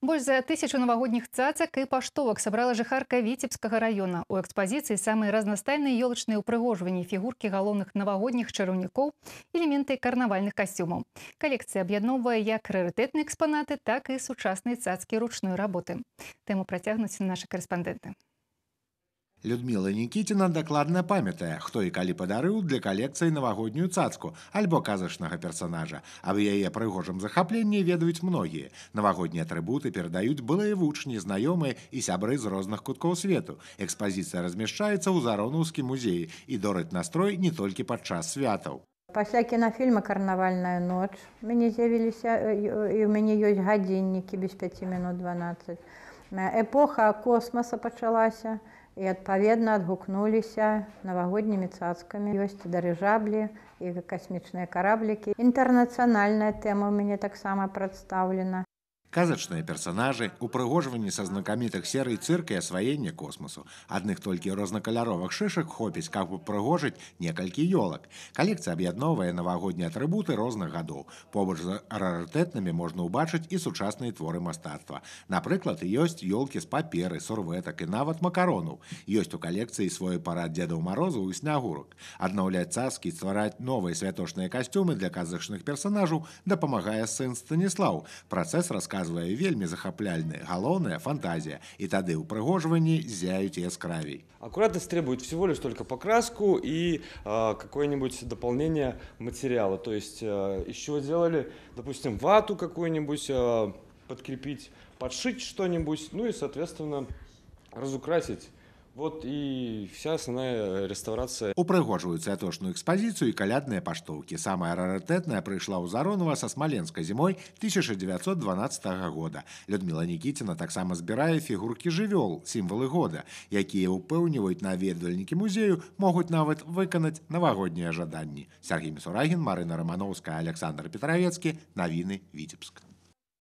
Больш за тысячу новогодніх цацак і паштовак сабрала жыхарка віцебскага района. У экспазіцыі самыя разнастайныя ёлачныя ўпрыгожванні фігуркі галоўных навагодніх чараўнікоў, элементы карнавальных касцюмаў. Калекцыя аб'ядноўвае як рарытэтныя экспанаты, так і сучасныя цацкі ручной работы. Тэму працягнуць нашы карэспандэнты. Людмила Нікіціна дакладна памятае, хто і калі падарыў для калекцыі навагоднюю цацку альбо казачнага персонажа, а в яе прыгожым захапленні ведаюць многія. Навагоднія атрыбуты перадаюць былыя вучні, знаёмыя і сябры з розных куткоў свету. Экспазіцыя размяшчаецца ў зароўскі музеі і дораць настрой не толькі падчас святаў. Пасля кінафільма карнавальная ноч мяне з'явіліся і у мяне ёсць гадзіннікі без 5 мінут 12. Эпоха космоса пачалася і адпаведна адгукнуліся навагоднімі цацкамі ёсць дарыжаблі і касмічныя караблікі інтэрнацыянальная тэма ў мяне таксама прадстаўлена Сказочныя персонажи, упрыгожванне са знакамітых серый цырк і асваенне космасу. Адных толькі рознакаляровых шышак хопіць, каб упрыгожыць некалькі ёлак. Калекцыя аб'ядноўвае навагоднія атрыбуты розных гадоў. Побач з рарытэтнымі можна ўбачыць і сучасныя творы мастацтва. Напрыклад, ёсць ёлкі з паперы, сурветак і нават макарону. Ёсць у калекцыі свой парад дзедаў марозаў і снягурак. Аднаўляць цаскі, ствараць новыя святочныя касцюмы для казачных персонажаў дапамагае сын Станіслав. Працэс расказвае выказвае вельмі захапляльная галоўная фантазія і тады ўпрыгожванні зяюць яскравей аккуратность требует всего лишь только покраску и а, какое-нибудь дополнение материала то есть а, еще делали допустим вату какую-нибудь э, подкрепить подшить что-нибудь ну и соответственно разукрасить вот и вся основная реставрация. Упрыгоживаются отошную экспозицию и калядные поштовки. Самая раритетная пришла у Заронова са Смоленска зимой 1912 года. Людмила Никитина таксама збірае фігуркі жывёл, сімвалы года, якія ўпэўніваюць наведвальнікі музею, могуць нават выканаць навагоднія жаданні. Сергей Місурагін, Марына Рамановская, Александр Петравецкі, навіны Віцебск.